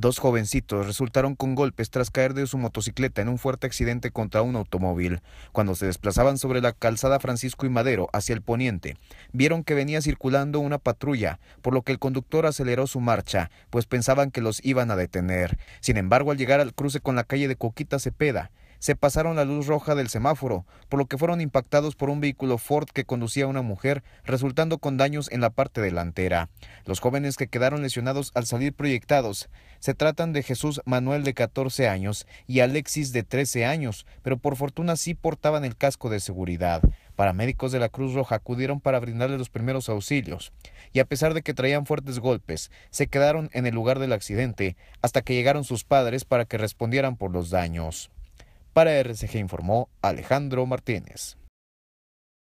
Dos jovencitos resultaron con golpes tras caer de su motocicleta en un fuerte accidente contra un automóvil. Cuando se desplazaban sobre la calzada Francisco y Madero hacia el poniente, vieron que venía circulando una patrulla, por lo que el conductor aceleró su marcha, pues pensaban que los iban a detener. Sin embargo, al llegar al cruce con la calle de Coquita Cepeda, se pasaron la luz roja del semáforo, por lo que fueron impactados por un vehículo Ford que conducía a una mujer, resultando con daños en la parte delantera. Los jóvenes que quedaron lesionados al salir proyectados se tratan de Jesús Manuel de 14 años y Alexis de 13 años, pero por fortuna sí portaban el casco de seguridad. Paramédicos de la Cruz Roja acudieron para brindarle los primeros auxilios y a pesar de que traían fuertes golpes, se quedaron en el lugar del accidente hasta que llegaron sus padres para que respondieran por los daños. Para RCG informó Alejandro Martínez.